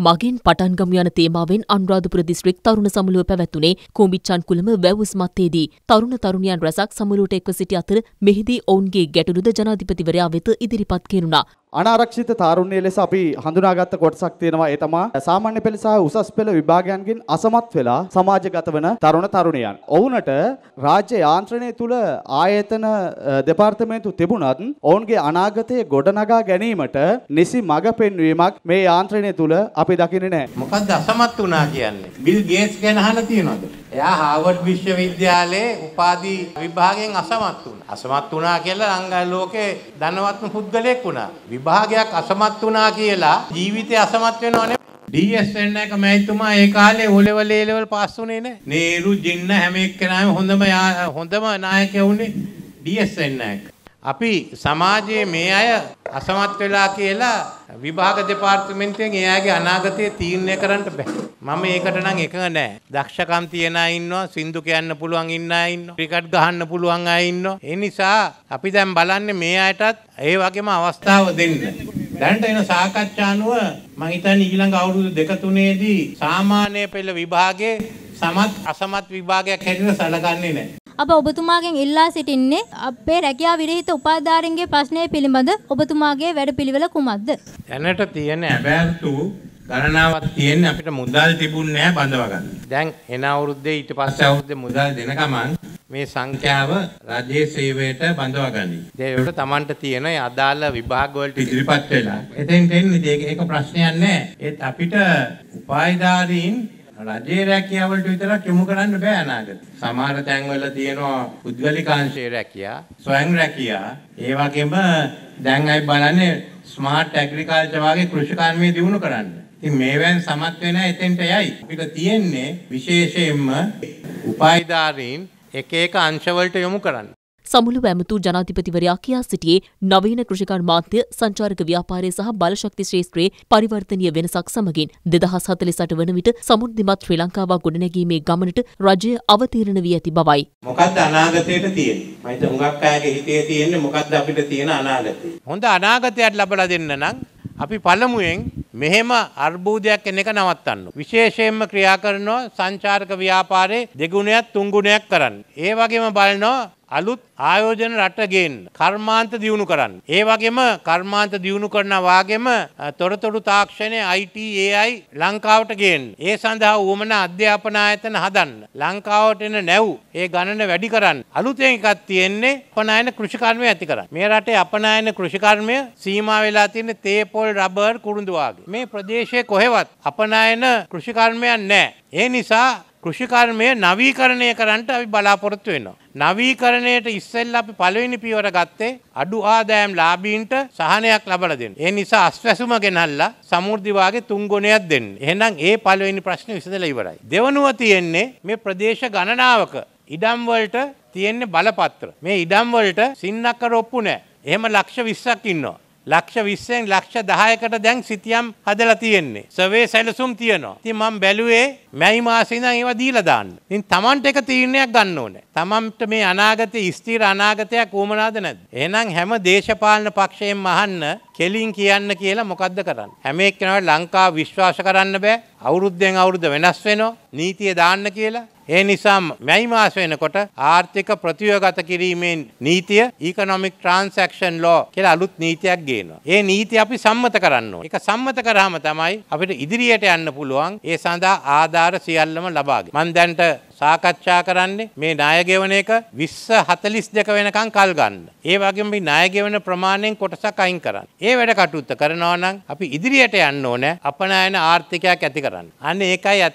මගෙන් පටන්ගම් යන තේමාවෙන් අනුරාධපුර දිස්ත්‍රික් තරුණ සමුළුව පැවැත්තුනේ කුඹිච්චන් කුලම වැව්ස් මත්තේදී තරුණ තරුණියන් රැසක් සමුළුවට එක්ව සිටි අතර මෙහිදී ඔවුන්ගේ ගැටලුද ජනාධිපතිවරයා වෙත ඉදිරිපත් කෙරුණා. අනාරක්ෂිත තාරුණ්‍ය ලෙස අපි හඳුනාගත්ත කොටසක් තියෙනවා ඒ තමා සාමාන්‍ය පෙළ සහ උසස් පෙළ විභාගයන්ගෙන් අසමත් වෙලා සමාජගත වන තරුණ තරුණියන්. ඔවුන්ට රාජ්‍ය යාන්ත්‍රණය තුල ආයතන දෙපාර්තමේන්තු තිබුණත් ඔවුන්ගේ අනාගතයේ ගොඩනගා ගැනීමට නිසි මඟ පෙන්වීමක් මේ යාන්ත්‍රණය තුල අපි දකින්නේ නැහැ. මොකද්ද අසමත් වුණා කියන්නේ? බිල් ගේට්ස් ගැන අහලා තියෙනවද? එයා හාවර්ඩ් විශ්වවිද්‍යාලයේ උපාධි විභාගයෙන් අසමත් වුණා. අසමත් වුණා කියලා ලංකා ලෝකේ ධනවත්ම පුද්ගලයෙක් වුණා. විභාගයක් අසමත් වුණා කියලා ජීවිතය අසමත් වෙනව නෙමෙයි. DS වෙන්නක මෑතුමා ඒ කාලේ ඕලෙවල් ඒලෙවල් පාස් වුණේ නැහැ. නේරු ජින්න හැම එක්කෙනාම හොඳම හොඳම නායකයා වුණේ DS වෙන්නක. අපි සමාජයේ මේ අය අසමත් වෙලා කියලා විභාග දෙපාර්තමේන්තුවෙන් ඒ අයගේ අනාගතය තීරණය කරන්න බෑ. මම ඒකට නම් එකඟ නෑ. දක්ෂකම් තියන අය ඉන්නවා, සින්දු කියන්න පුළුවන් ඉන්න අය ඉන්නවා, ක්‍රිකට් ගහන්න පුළුවන් අය ඉන්නවා. ඒ නිසා අපි දැන් බලන්නේ මේ අයටත් ඒ වගේම අවස්ථාව දෙන්න. දැනට එන සාකච්ඡා අනුව මම හිතන්නේ ඊළඟ අවුරුදු දෙක තුනේදී සාමාන්‍ය පෙළ විභාගේ සමත් අසමත් විභාගයක් හැටියට සැලකන්නේ නැහැ. අප ඔබතුමාගෙන් ඉල්ලා සිටින්නේ අපේ රැකියා විරහිත උපාධාරන්ගේ ප්‍රශ්නය පිළිබඳ ඔබතුමාගේ වැඩ පිළිවෙල කුමක්ද. දැනට තියෙන ඇබැත්තු ගණනාවක් තියෙන අපිට මුදල් තිබුණ නෑ බඳවගන්න. දැන් එන අවුරුද්දේ ඊට පස්සේ අවුරුද්දේ මුදල් දෙන ගමන් මේ සංඛ්‍යාව රජයේ සේවයට බඳවගනි. ඒකට Tamanට තියෙන අදාළ විභාග වලට ඉදිරිපත් වෙලා. එතෙන් දෙන්නේ ඒක ප්‍රශ්නයක් නෑ. ඒත් අපිට උපාධාරීන් රජයේ රැකියාවලට විතරක් යොමු කරන්න බෑ අනාගතේ. සමහර තැන්වල තියෙනවා පුද්ගලිකාංශයේ රැකියා, ස්වයං රැකියා. ඒ වගේම දැන් අය බලන්නේ ස්මාර්ට් ඇග්‍රිකල්චර් වගේ කෘෂිකාර්මික දියුණු කරන්න. ඉතින් මේවෙන් සමත් වෙන එතෙන්ට යයි. අපිට තියෙන්නේ විශේෂයෙන්ම උපාධිධාරීන් එක එක අංශවලට යොමු කරන්න. සමුළු වැමතු ජනාධිපතිවරයා කියා සිටියේ නවීන කෘෂි කර්මාන්තය සංචාරක ව්‍යාපාරය සහ බලශක්ති ශාස්ත්‍රයේ පරිවර්තනීය වෙනසක් සමගින් 2048 වන විට සමෘද්ධිමත් ශ්‍රී ලංකාවක් ගොඩනැගීමේ ගමනට රජය අවතීර්ණ වී ඇති බවයි. මොකද්ද අනාගතයට තියෙන්නේ? මම හිත හුඟක් අයගේ හිතේ තියෙන්නේ මොකද්ද අපිට තියෙන අනාගතේ? හොඳ අනාගතයක් ලබලා දෙන්න නම් අපි පළමුුවෙන් මෙහෙම අර්බූදයක් එන එක නවත්තන්න. විශේෂයෙන්ම ක්‍රියා කරනවා සංචාර්ක ව්‍යාපාරයේ දෙගුණයක් තුංගුණයක් කරන්න. ඒ වගේම බලනවා අලුත් ආයෝජන රටගෙන් කර්මාන්ත දියුණු කරන්න. ඒ වගේම කර්මාන්ත දියුණු කරන වාගේම තොරතුරු තාක්ෂණය ITAI ලංකාවට ගේන්. ඒ සඳහා වුවමන අධ්‍යාපන ආයතන හදන්න. ලංකාවට එන නැව් ඒ ගණන වැඩි කරන්න. අලුතෙන් එකක් තියෙන්නේ අපනායන කෘෂිකර්මය ඇති කරන්න. මේ රටේ අපනායන කෘෂිකර්මය සීමා වෙලා තියෙන තේ පොල් රබර් කුරුඳු වාගේ. මේ ප්‍රදේශයේ කොහෙවත් අපනායන කෘෂිකර්මයක් නැහැ. ඒ නිසා කෘෂිකර්මය නවීකරණය කරන්නට අපි බලාපොරොත්තු වෙනවා. නවීකරණයට ඉස්සෙල්ල අපි පළවෙනි පියවර ගත්තේ අඩු ආදායම් ලාභීන්ට සහනයක් ලබලා දෙන්න. ඒ නිසා අස්වැසුම ගෙනල්ලා සමෘද්ධි වාගේ තුන් ගුණයක් දෙන්න. එහෙනම් ඒ පළවෙනි ප්‍රශ්නේ විසඳලා ඉවරයි. දෙවනුව තියෙන්නේ මේ ප්‍රදේශ ගණනාවක ඉඩම් වලට තියෙන්නේ බලපත්‍ර. මේ ඉඩම් වලට සින්නක්කර ඔප්පු නැහැ. එහෙම ලක්ෂ 20ක් ඉන්නවා. ලක්ෂ විස්සෙන් ලක්ෂ දහයකට දැන් සිතියම් හදලා තියෙන්නේ. සවේ සැලසුම් තියෙනවා. ඉතින් මම බැලුවේ මැයි මාසේ ඉඳන් ඒවා දීලා දාන්න. ඉතින් Tamanට එක තීරණයක් ගන්න ඕනේ. Tamanට මේ අනාගතයේ ස්ථිර අනාගතයක් වුමනාද නැද්ද? එහෙනම් හැම දේශපාලන පක්ෂයෙන්ම අහන්න කෙලින් කියන්න කියලා මොකද්ද කරන්න. හැම එක්කෙනාට ලංකා විශ්වාස කරන්න බෑ. අවුරුද්දෙන් අවුරුද්ද වෙනස් වෙනවා. නීතිය දාන්න කියලා. ඒ නිසා මැයි මාස වෙනකොට ආර්ථික ප්‍රතිව්‍යගත කිරීමේ නීතිය ඊකොනොමික් ට්‍රාන්සැක්ෂන් ලෝ කියලා අලුත් නීතියක් ගේනවා. ඒ නීතිය අපි සම්මත කරන්න ඕනේ. ඒක සම්මත කරාම තමයි අපිට ඉදිරියට යන්න පුළුවන්. ඒ සඳහා ආධාර සියල්ලම ලබාගෙන. මම දැන්ට සාකච්ඡා කරන්නේ මේ ණයගෙවන එක 20 42 වෙනකන් කල් ගන්න. ඒ වගේම මේ ණයගෙවන ප්‍රමාණයෙන් කොටසක් අයින් කරන්න. ඒ වැඩ කටයුත්ත කරනවා නම් අපි ඉදිරියට යන්න ඕනේ අපනයන ආර්ථිකයක් ඇති කරන්න. අන්න ඒකයි